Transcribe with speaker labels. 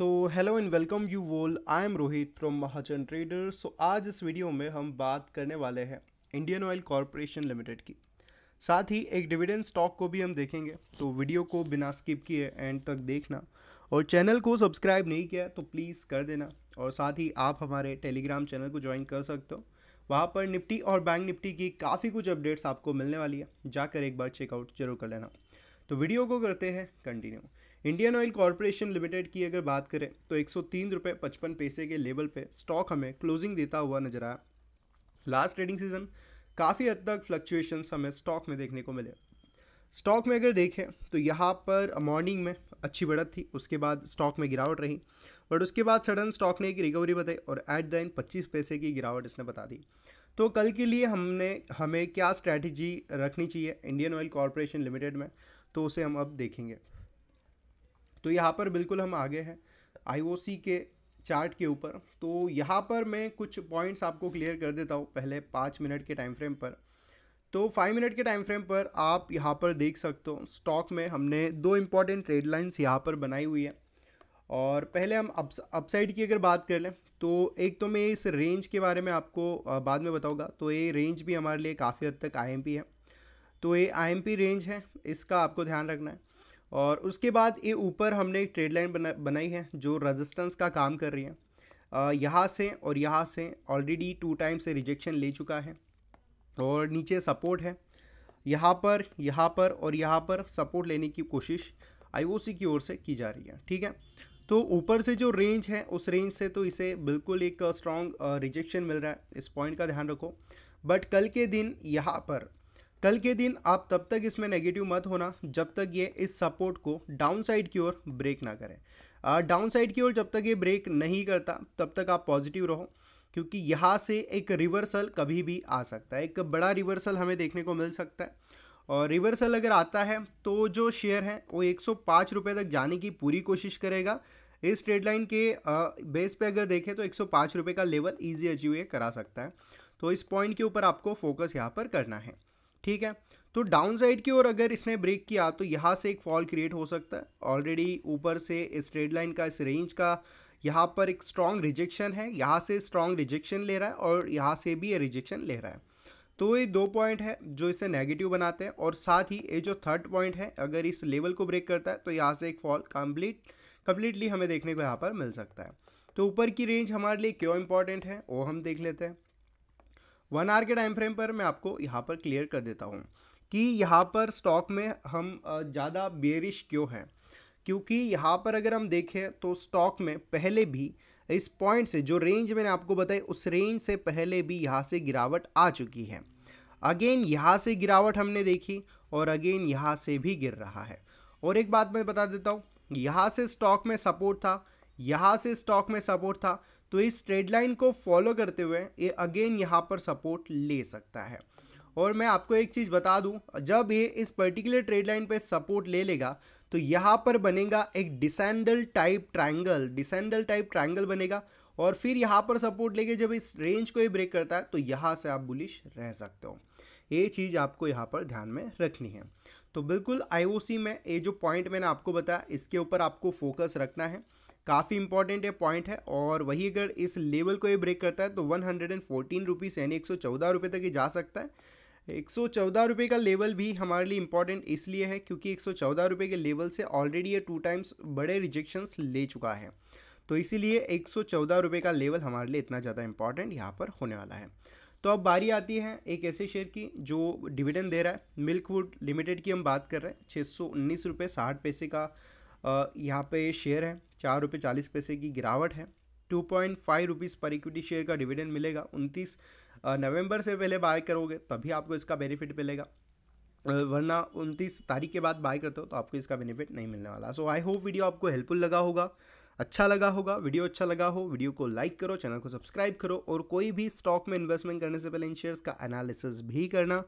Speaker 1: so hello and welcome you all I am Rohit from Mahajan trader so आज इस video में हम बात करने वाले हैं इंडियन ऑयल कॉरपोरेशन लिमिटेड की साथ ही एक डिविडेंड स्टॉक को भी हम देखेंगे तो वीडियो को बिना स्किप किए एंड तक देखना और चैनल को सब्सक्राइब नहीं किया तो प्लीज़ कर देना और साथ ही आप हमारे टेलीग्राम चैनल को ज्वाइन कर सकते हो वहाँ पर निफ्टी और बैंक निफ्टी की काफ़ी कुछ अपडेट्स आपको मिलने वाली है जाकर एक बार चेकआउट जरूर कर लेना तो वीडियो को करते हैं कंटिन्यू इंडियन ऑयल कॉरपोरेशन लिमिटेड की अगर बात करें तो एक सौ पचपन पैसे के लेवल पर स्टॉक हमें क्लोजिंग देता हुआ नजर आया लास्ट ट्रेडिंग सीजन काफ़ी हद तक फ्लक्चुएशंस हमें स्टॉक में देखने को मिले स्टॉक में अगर देखें तो यहाँ पर मॉर्निंग में अच्छी बढ़त थी उसके बाद स्टॉक में गिरावट रही बट उसके बाद सडन स्टॉक ने एक रिकवरी बताई और एट द एंड पच्चीस पैसे की गिरावट इसने बता दी तो कल के लिए हमने हमें क्या स्ट्रैटेजी रखनी चाहिए इंडियन ऑयल कॉरपोरेशन लिमिटेड में तो उसे हम अब देखेंगे तो यहाँ पर बिल्कुल हम आगे हैं आई के चार्ट के ऊपर तो यहाँ पर मैं कुछ पॉइंट्स आपको क्लियर कर देता हूँ पहले पाँच मिनट के टाइम फ्रेम पर तो फाइव मिनट के टाइम फ्रेम पर आप यहाँ पर देख सकते हो स्टॉक में हमने दो इम्पॉर्टेंट ट्रेड लाइन्स यहाँ पर बनाई हुई है और पहले हम अप अपसाइड की अगर बात कर लें तो एक तो मैं इस रेंज के बारे में आपको बाद में बताऊंगा तो ये रेंज भी हमारे लिए काफ़ी हद तक आई है तो ये आई रेंज है इसका आपको ध्यान रखना है और उसके बाद ये ऊपर हमने एक ट्रेड लाइन बना बनाई है जो रेजिस्टेंस का काम कर रही है यहाँ से और यहाँ से ऑलरेडी टू टाइम से रिजेक्शन ले चुका है और नीचे सपोर्ट है यहाँ पर यहाँ पर और यहाँ पर सपोर्ट लेने की कोशिश आईओसी की ओर से की जा रही है ठीक है तो ऊपर से जो रेंज है उस रेंज से तो इसे बिल्कुल एक स्ट्रॉन्ग रिजेक्शन मिल रहा है इस पॉइंट का ध्यान रखो बट कल के दिन यहाँ पर कल के दिन आप तब तक इसमें नेगेटिव मत होना जब तक ये इस सपोर्ट को डाउन साइड की ओर ब्रेक ना करें डाउन साइड की ओर जब तक ये ब्रेक नहीं करता तब तक आप पॉजिटिव रहो क्योंकि यहाँ से एक रिवर्सल कभी भी आ सकता है एक बड़ा रिवर्सल हमें देखने को मिल सकता है और रिवर्सल अगर आता है तो जो शेयर है वो एक सौ तक जाने की पूरी कोशिश करेगा इस ट्रेड लाइन के बेस पे अगर देखें तो एक सौ का लेवल ईजी अचीव करा सकता है तो इस पॉइंट के ऊपर आपको फोकस यहाँ पर करना है ठीक है तो डाउन साइड की ओर अगर इसने ब्रेक किया तो यहाँ से एक फॉल क्रिएट हो सकता है ऑलरेडी ऊपर से इस रेड लाइन का इस रेंज का यहाँ पर एक स्ट्रॉन्ग रिजेक्शन है यहाँ से स्ट्रॉन्ग रिजेक्शन ले रहा है और यहाँ से भी ये रिजेक्शन ले रहा है तो ये दो पॉइंट है जो इसे नेगेटिव बनाते हैं और साथ ही ये जो थर्ड पॉइंट है अगर इस लेवल को ब्रेक करता है तो यहाँ से एक फॉल कम्प्लीट कम्प्लीटली हमें देखने को यहाँ पर मिल सकता है तो ऊपर की रेंज हमारे लिए क्यों इंपॉर्टेंट है वो हम देख लेते हैं वन आवर के टाइम फ्रेम पर मैं आपको यहाँ पर क्लियर कर देता हूँ कि यहाँ पर स्टॉक में हम ज़्यादा बेरिश क्यों हैं क्योंकि यहाँ पर अगर हम देखें तो स्टॉक में पहले भी इस पॉइंट से जो रेंज मैंने आपको बताई उस रेंज से पहले भी यहाँ से गिरावट आ चुकी है अगेन यहाँ से गिरावट हमने देखी और अगेन यहाँ से भी गिर रहा है और एक बात मैं बता देता हूँ यहाँ से स्टॉक में सपोर्ट था यहाँ से स्टॉक में सपोर्ट था तो इस ट्रेड लाइन को फॉलो करते हुए ये अगेन यहाँ पर सपोर्ट ले सकता है और मैं आपको एक चीज़ बता दूं जब ये इस पर्टिकुलर ट्रेड लाइन पर सपोर्ट ले लेगा तो यहाँ पर बनेगा एक descending type triangle descending type triangle बनेगा और फिर यहाँ पर सपोर्ट लेके जब इस रेंज को ही ब्रेक करता है तो यहाँ से आप बुलिश रह सकते हो ये चीज़ आपको यहाँ पर ध्यान में रखनी है तो बिल्कुल आईओसी में ये जो पॉइंट मैंने आपको बताया इसके ऊपर आपको फोकस रखना है काफ़ी इंपॉर्टेंट ये पॉइंट है और वही अगर इस लेवल को ये ब्रेक करता है तो one hundred and fourteen rupees यानी एक सौ चौदह रुपये तक ये जा सकता है एक सौ चौदह रुपये का लेवल भी हमारे लिए इंपॉर्टेंट इसलिए है क्योंकि एक सौ चौदह रुपये के लेवल से ऑलरेडी ये टू टाइम्स बड़े रिजेक्शंस ले चुका है तो इसीलिए एक सौ चौदह रुपये का लेवल हमारे लिए इतना ज़्यादा इंपॉर्टेंट यहाँ पर होने वाला है तो अब बारी आती है एक ऐसे शेयर की जो डिविडेंड दे रहा है मिल्कवुड लिमिटेड की हम बात कर रहे हैं छः सौ उन्नीस रुपये साठ पैसे का यहाँ पे शेयर है चार रुपये चालीस पैसे की गिरावट है टू पॉइंट फाइव रुपीज़ पर इक्विटी शेयर का डिविडेंड मिलेगा उनतीस नवंबर से पहले बाय करोगे तभी आपको इसका बेनिफिट मिलेगा वरना उनतीस तारीख के बाद बाय करते हो तो आपको इसका बेनिफिट नहीं मिलने वाला सो आई होप वीडियो आपको हेल्पफुल लगा होगा अच्छा लगा होगा वीडियो अच्छा लगा हो वीडियो को लाइक करो चैनल को सब्सक्राइब करो और कोई भी स्टॉक में इन्वेस्टमेंट करने से पहले इन शेयर्स का एनालिसिस भी करना